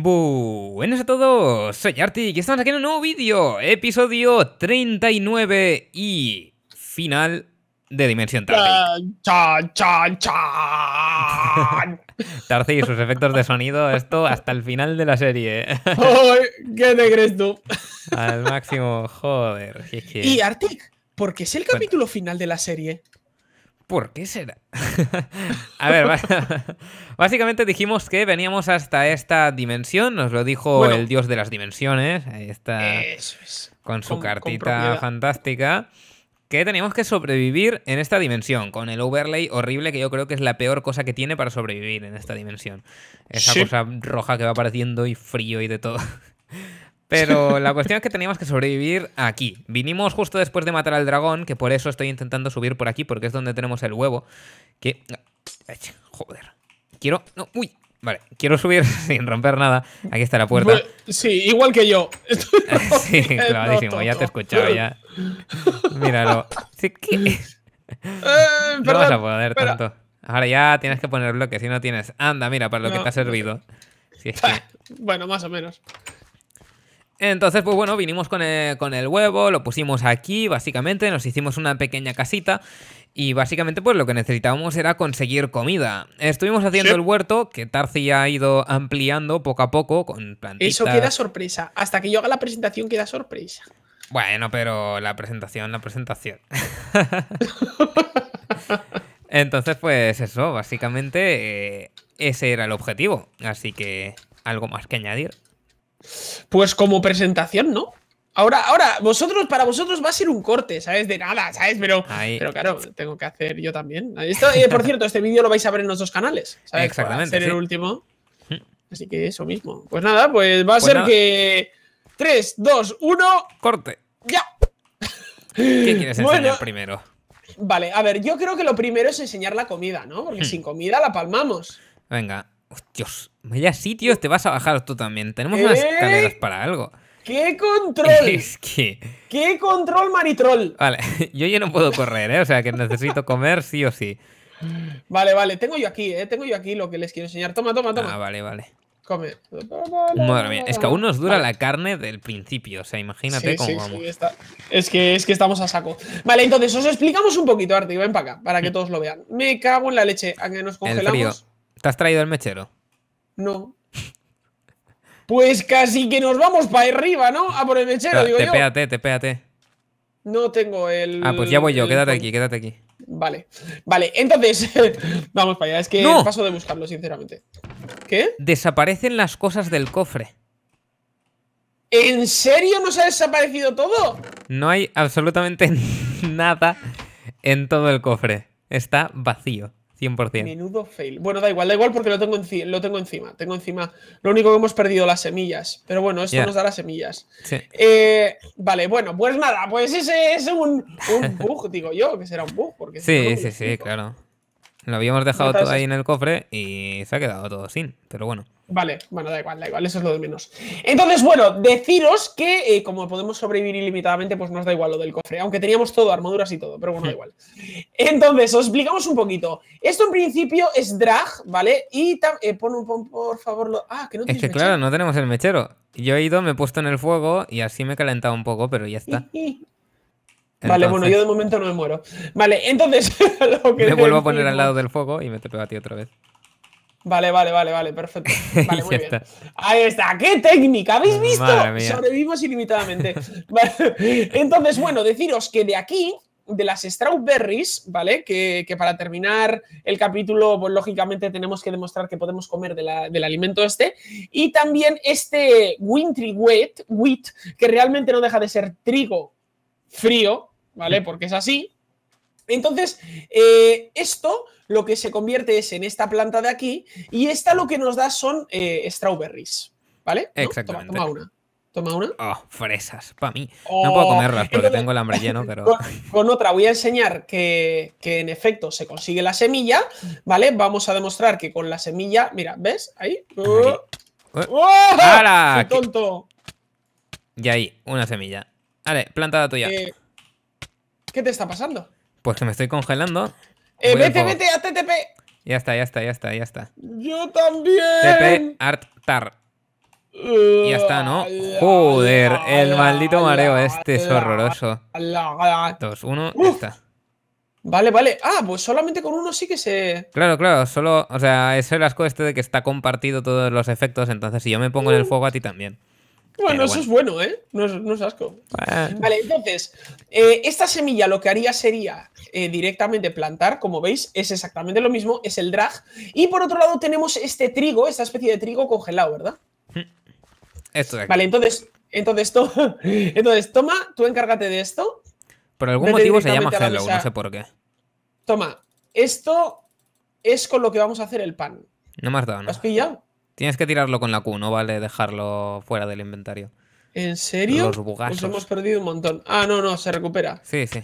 Buenas a todos, soy Arti y estamos aquí en un nuevo vídeo, episodio 39 y final de Dimensión Tartic. Chan, chan, chan, y sus efectos de sonido, esto hasta el final de la serie. ¿Qué te crees tú? Al máximo, joder. Y Artic, porque es el capítulo final de la serie. ¿Por qué será? a ver, básicamente dijimos que veníamos hasta esta dimensión, nos lo dijo el dios de las dimensiones, ahí está, con su cartita fantástica, que teníamos que sobrevivir en esta dimensión, con el overlay horrible que yo creo que es la peor cosa que tiene para sobrevivir en esta dimensión. Esa cosa roja que va apareciendo y frío y de todo. Pero la cuestión es que teníamos que sobrevivir aquí. Vinimos justo después de matar al dragón, que por eso estoy intentando subir por aquí, porque es donde tenemos el huevo. Que... Joder. Quiero... No, uy. Vale, quiero subir sin romper nada. Aquí está la puerta. Sí, igual que yo. sí, clavadísimo. Ya te he escuchado, ya. Míralo. ¿qué eh, no vas a poder tanto. Ahora ya tienes que poner bloques si no tienes. Anda, mira, para lo que te ha servido. Bueno, más o menos. Entonces, pues bueno, vinimos con el, huevo, lo pusimos aquí, básicamente, nos hicimos una pequeña casita y básicamente pues lo que necesitábamos era conseguir comida. Estuvimos haciendo el huerto, que ya ha ido ampliando poco a poco con plantitas. Eso queda sorpresa, hasta que yo haga la presentación queda sorpresa. Bueno, pero la presentación, la presentación. Entonces, pues eso, básicamente eh, ese era el objetivo, así que algo más que añadir. Pues como presentación, ¿no? Ahora, ahora, vosotros, para vosotros va a ser un corte, ¿sabes? De nada, ¿sabes? Pero, pero claro, tengo que hacer yo también. por cierto, este vídeo lo vais a ver en los dos canales, ¿sabes? Exactamente. el último. Hmm. Así que eso mismo. Pues nada, pues va a pues ser que. 3, 2, 1. Corte. ¡Ya! ¿Qué quieres enseñar primero? Vale, a ver, yo creo que lo primero es enseñar la comida, ¿no? Porque hmm. sin comida la palmamos. Venga. Hostios, vaya sitio, te vas a bajar tú también. Tenemos más unas escaleras ¿Eh? para algo. ¡Qué control! Es que... ¡Qué control, maritrol! Vale, yo ya no puedo correr, ¿eh? O sea, que necesito comer sí o sí. Vale, vale, tengo yo aquí, ¿eh? Tengo yo aquí lo que les quiero enseñar. Toma, toma, toma. Ah, vale, vale. Come. Madre mía, es que aún nos dura la carne del principio, o sea, imagínate sí, cómo sí, está. Es, que, es que estamos a saco. Vale, entonces, os explicamos un poquito, Arti, ven para acá, para que mm. todos lo vean. Me cago en la leche, a que nos congelamos. ¿Te has traído el mechero? No. Pues casi que nos vamos para arriba, ¿no? A por el mechero, ah, digo te yo. Pégate, te pégate. No tengo el. Ah, pues ya voy yo, quédate aquí, quédate aquí. Vale, vale, entonces vamos para allá. Es que paso de buscarlo, sinceramente. ¿Qué? Desaparecen las cosas del cofre. ¿En serio nos ha desaparecido todo? No hay absolutamente nada en todo el cofre. Está vacío. Menudo fail. Bueno, da igual, da igual porque lo tengo, lo tengo encima. Tengo encima. Lo único que hemos perdido las semillas. Pero bueno, esto nos da las semillas. Eh, vale, bueno, pues nada, pues ese es un, un bug, digo yo, que será un bug. Porque sí, sí, sí, claro. Lo habíamos dejado todo ahí en el cofre y se ha quedado todo sin, pero bueno. Vale, bueno, da igual, da igual, eso es lo de menos. Entonces, bueno, deciros que eh, como podemos sobrevivir ilimitadamente, pues nos da igual lo del cofre, aunque teníamos todo, armaduras y todo, pero bueno, da igual. Entonces, os explicamos un poquito. Esto en principio es drag, ¿vale? Y eh, pon, un, pon, por favor lo... Ah, que no Es que claro, no tenemos el mechero. Yo he ido, me he puesto en el fuego y así me he calentado un poco, pero ya está vale, bueno, yo de momento no me muero. Vale, entonces lo Me vuelvo a poner al lado del fuego y me te pego a ti otra vez. Vale, vale, vale, vale, perfecto. Vale, muy Ahí está, qué técnica, ¿habéis visto? Sobrevivimos ilimitadamente. Entonces, bueno, deciros que de aquí, de las strawberries, ¿vale? Que, para terminar el capítulo, pues lógicamente tenemos que demostrar que podemos comer del alimento este. Y también este wintry wheat, wheat, que realmente no deja de ser trigo frío, ¿vale? Porque es así. Entonces, eh, esto lo que se convierte es en esta planta de aquí y esta lo que nos da son eh, strawberries, ¿vale? Exactamente. Toma, una. Toma una. Oh, fresas, para mí. no oh, puedo comerlas porque tengo el hambre lleno, pero. Con, otra voy a enseñar que, en efecto se consigue la semilla, ¿vale? Vamos a demostrar que con la semilla. Mira, ¿ves? Ahí. Uh. Uh. ¡Oh! ¡Qué tonto! Y ahí, una semilla. Vale, planta tuya. Eh, ¿Qué te está pasando? Pues que me estoy congelando. Eh, vete, vete, Ya está, ya está, ya está, ya está. Yo también. TP Artar. ya está, ¿no? Joder, el maldito mareo este es horroroso. Dos, uno, ya está. Vale, vale. Ah, pues solamente con uno sí que se. Claro, claro. Solo. O sea, es el asco este de que está compartido todos los efectos. Entonces, si yo me pongo en el fuego, a ti también. Bueno, eso es bueno, ¿eh? No es, asco. Vale, entonces, eh, esta semilla lo que haría sería eh, directamente plantar, como veis, es exactamente lo mismo, es el drag. Y por otro lado tenemos este trigo, esta especie de trigo congelado, ¿verdad? Hmm. Esto Vale, entonces, entonces, entonces, toma, tú encárgate de esto. Por algún motivo se llama hello, no sé por qué. Toma, esto es con lo que vamos a hacer el pan. No me has dado, ¿Lo has pillado? Tienes que tirarlo con la Q, no vale dejarlo fuera del inventario. ¿En serio? Los Nos pues hemos perdido un montón. Ah, no, no, se recupera. Sí, sí.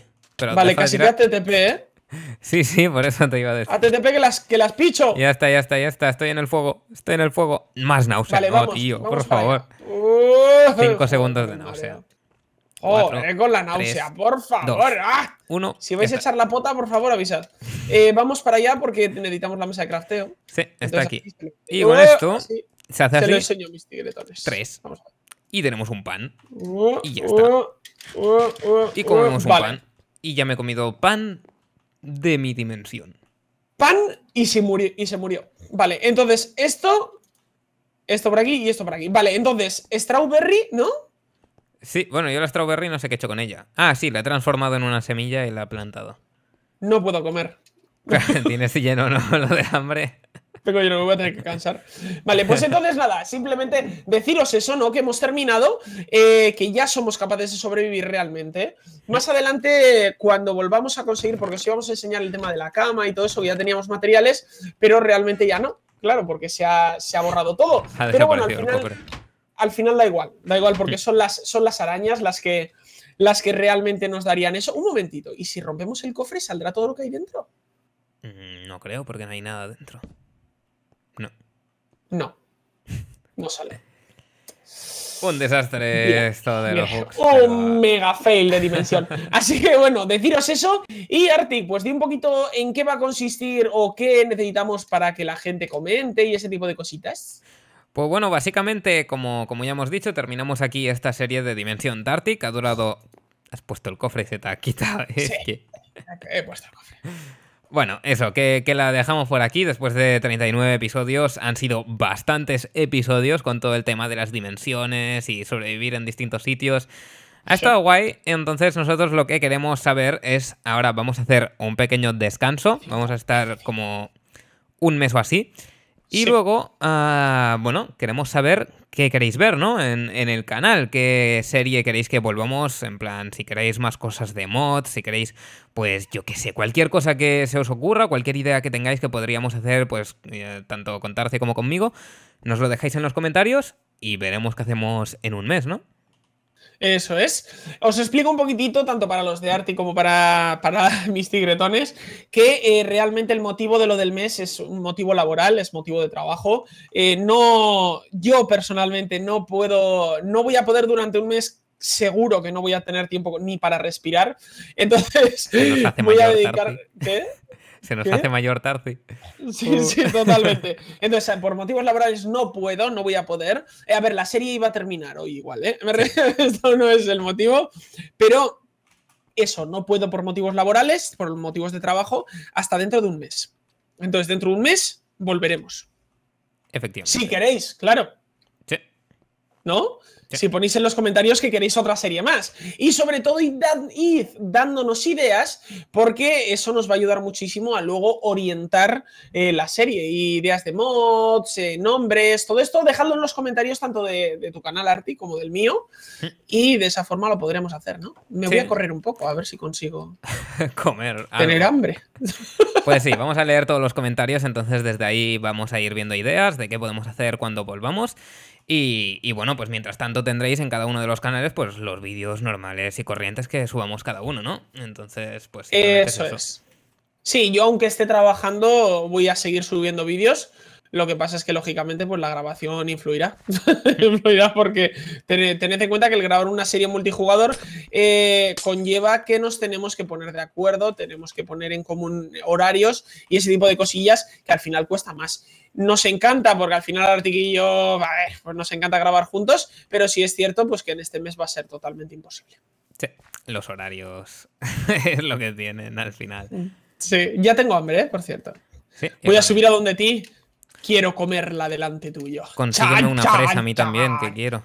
vale, casi te que ¿eh? Sí, sí, por eso te iba a decir. A que las, que las picho. Ya está, ya está, ya está. Estoy en el fuego. Estoy en el fuego. Más náusea. Oh, tío, por favor. Cinco segundos de náusea. Oh, eh, con la náusea, por favor. Ah. Uno. Si vais a echar la pota, por favor, avisad. Eh, vamos para allá porque necesitamos la mesa de crafteo. Sí, está aquí. Y con oh, esto se hace así. mis Tres. Y tenemos un pan. Oh, y ya oh, está. y comemos un pan. Y ya me he comido pan de mi dimensión. Pan y se murió. Y se murió. Vale, entonces esto esto por aquí y esto por aquí. Vale, entonces, strawberry, ¿no? Sí, bueno, yo la strawberry no sé qué he hecho con ella. Ah, sí, la he transformado en una semilla y la he plantado. No puedo comer. Tienes lleno, ¿no? Lo de hambre. Pero yo no me voy a tener que cansar. Vale, pues entonces nada, simplemente deciros eso, ¿no? Que hemos terminado, eh, que ya somos capaces de sobrevivir realmente. Más adelante, cuando volvamos a conseguir, porque os íbamos a enseñar el tema de la cama y todo eso, ya teníamos materiales, pero realmente ya no, claro, porque se ha, borrado todo al final da igual, da igual porque son las, son las arañas las que, las que realmente nos darían eso. Un momentito, ¿y si rompemos el cofre saldrá todo lo que hay dentro? Mm, no creo, porque no hay nada dentro. No. No. No sale. Un desastre esto de los juegos. Un mega fail de dimensión. Así que bueno, deciros eso. Y Artic, pues di un poquito en qué va a consistir o qué necesitamos para que la gente comente y ese tipo de cositas. Pues bueno, básicamente, como, ya hemos dicho, terminamos aquí esta serie de Dimensión Tartic. ha durado... Has puesto el cofre, y Z, te quitado. Sí, he puesto el cofre. Bueno, eso, que, la dejamos por aquí. Después de 39 episodios, han sido bastantes episodios con todo el tema de las dimensiones y sobrevivir en distintos sitios. Ha estado guay, entonces nosotros lo que queremos saber es, ahora vamos a hacer un pequeño descanso, vamos a estar como un mes o así, y luego, ah, bueno, queremos saber qué queréis ver, ¿no? En, en, el canal, qué serie queréis que volvamos, en plan, si queréis más cosas de mods, si queréis, pues yo qué sé, cualquier cosa que se os ocurra, cualquier idea que tengáis que podríamos hacer, pues eh, tanto con Tarce como conmigo, nos lo dejáis en los comentarios y veremos qué hacemos en un mes, ¿no? Eso es. Os explico un poquitito, tanto para los de Arti como para, mis tigretones, que eh, realmente el motivo de lo del mes es un motivo laboral, es motivo de trabajo. Eh, no, yo personalmente no puedo, no voy a poder durante un mes seguro que no voy a tener tiempo ni para respirar. Entonces, voy a dedicar... Se nos hace mayor tarde. Sí, oh. sí, totalmente. Entonces, por motivos laborales no puedo, no voy a poder. Eh, a ver, la serie iba a terminar hoy igual, ¿eh? Esto no es el motivo, pero eso, no puedo por motivos laborales, por motivos de trabajo, hasta dentro de un mes. Entonces, dentro de un mes volveremos. Efectivamente. Si queréis, claro. ¿no? Si ponéis en los comentarios que queréis otra serie más. Y sobre todo, id, dándonos ideas, porque eso nos va a ayudar muchísimo a luego orientar eh, la serie. Ideas de mods, eh, nombres, todo esto, dejadlo en los comentarios tanto de, tu canal Arti como del mío. Mm. Y de esa forma lo podremos hacer, ¿no? Me voy a correr un poco, a ver si consigo comer. Tener hambre. pues sí, vamos a leer todos los comentarios, entonces desde ahí vamos a ir viendo ideas de qué podemos hacer cuando volvamos. Y, bueno, pues mientras tanto tendréis en cada uno de los canales pues los vídeos normales y corrientes que subamos cada uno, ¿no? Entonces, pues... Eso eso. Sí, yo aunque esté trabajando voy a seguir subiendo vídeos lo que pasa es que, lógicamente, pues la grabación influirá. influirá porque tened, en cuenta que el grabar una serie multijugador eh, conlleva que nos tenemos que poner de acuerdo, tenemos que poner en común horarios y ese tipo de cosillas que al final cuesta más. Nos encanta, porque al final Artiquillo, a pues nos encanta grabar juntos, pero si es cierto pues que en este mes va a ser totalmente imposible. Sí, los horarios es lo que tienen al final. Sí, ya tengo hambre, ¿eh? por cierto. Voy a subir a donde ti Quiero comerla delante tuyo. Consígueme una presa a mí también, que quiero.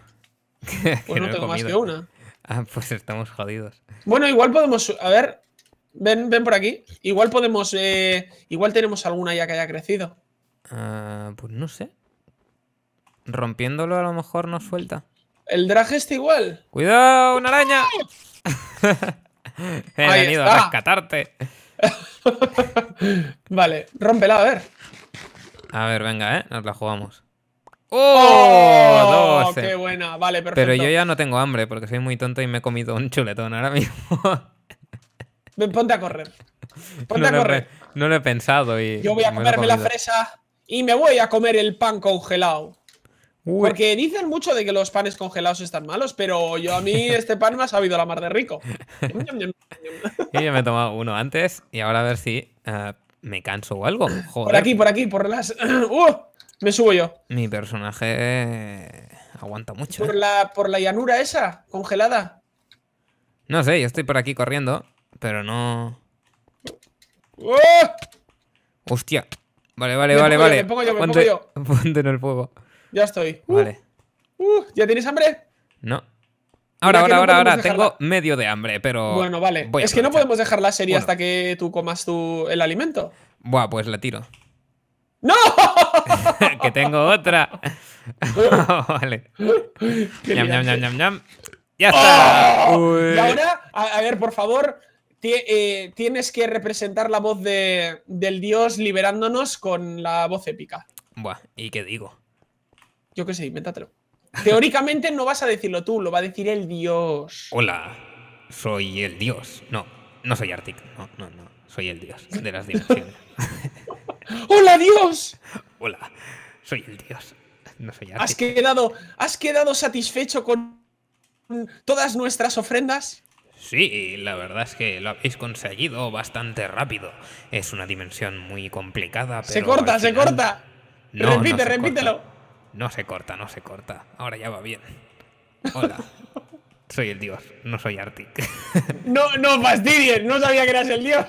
Pues no, tengo más que una. Ah, pues estamos jodidos. Bueno, igual podemos. A ver, ven, ven por aquí. Igual podemos. Eh, igual tenemos alguna ya que haya crecido. Ah, pues no sé. Rompiéndolo a lo mejor nos suelta. El drag está igual. ¡Cuidado, una araña! ¡Ah! He venido a rescatarte. vale, rómpela, a ver. A ver, venga, ¿eh? Nos la jugamos. ¡Oh! ¡Oh! ¡Qué buena! Vale, perfecto. Pero yo ya no tengo hambre porque soy muy tonto y me he comido un chuletón ahora mismo. ponte a correr. Ponte a correr. no lo he pensado y. Yo voy a comerme la fresa y me voy a comer el pan congelado. Porque dicen mucho de que los panes congelados están malos, pero yo a mí este pan me ha sabido la mar de rico. y yo me he tomado uno antes y ahora a ver si. Eh, me canso o algo. Joder. Por aquí, por aquí, por las. ¡Uh! Me subo yo. Mi personaje aguanta mucho. ¿Por, ¿eh? la, por la llanura esa, congelada? No sé, yo estoy por aquí corriendo, pero no. ¡Oh! ¡Hostia! Vale, vale, vale, vale. me pongo yo, me pongo yo. Ponte en el fuego. Ya estoy. Vale. Uh, uh, ¿Ya tienes hambre? No. Ahora, ahora, ahora, ahora, tengo medio de hambre, pero. Bueno, vale. es que no podemos dejar la serie hasta que tú comas tu... el alimento. Buah, pues la tiro. ¡No! que tengo otra. vale. Ya está. ¡Oh! Y ahora, a, ver, por favor, eh, tienes que representar la voz del dios liberándonos con la voz épica. Buah, ¿y qué digo? Yo qué sé, invéntatelo. Teóricamente no vas a decirlo tú, lo va a decir el dios. Hola, soy el dios. No, no soy Arctic. No, no, no. Soy el dios de las dimensiones. ¡Hola, dios! Hola, soy el dios. No soy Arctic. ¿Has quedado, ¿Has quedado satisfecho con todas nuestras ofrendas? Sí, la verdad es que lo habéis conseguido bastante rápido. Es una dimensión muy complicada, pero. Se corta, se corta. repite, repítelo. No se corta, no se corta. Ahora ya va bien. Hola. Soy el dios, no soy Arctic. No, no fastidies, no sabía que eras el dios.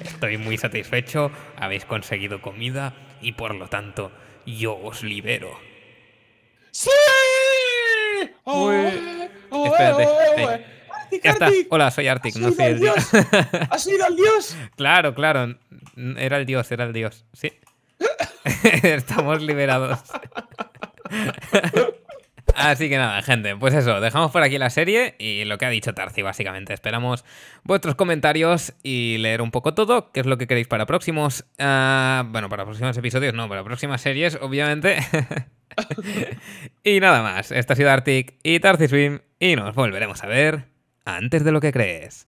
Estoy muy satisfecho, habéis conseguido comida y por lo tanto yo os libero. ¡Sí! Oh, Oh, Arctic, Hola, soy Arctic, no soy el dios. ¿Has sido el dios? Claro, claro. Era el dios, era el dios. Sí. Estamos liberados. Así que nada, gente, pues eso, dejamos por aquí la serie y lo que ha dicho Tarzi básicamente. Esperamos vuestros comentarios y leer un poco todo, qué es lo que queréis para próximos. Ah, bueno, para próximos episodios, no, para próximas series, obviamente. y nada más, esta ha sido Arctic y Tarzi Swim y nos volveremos a ver antes de lo que crees.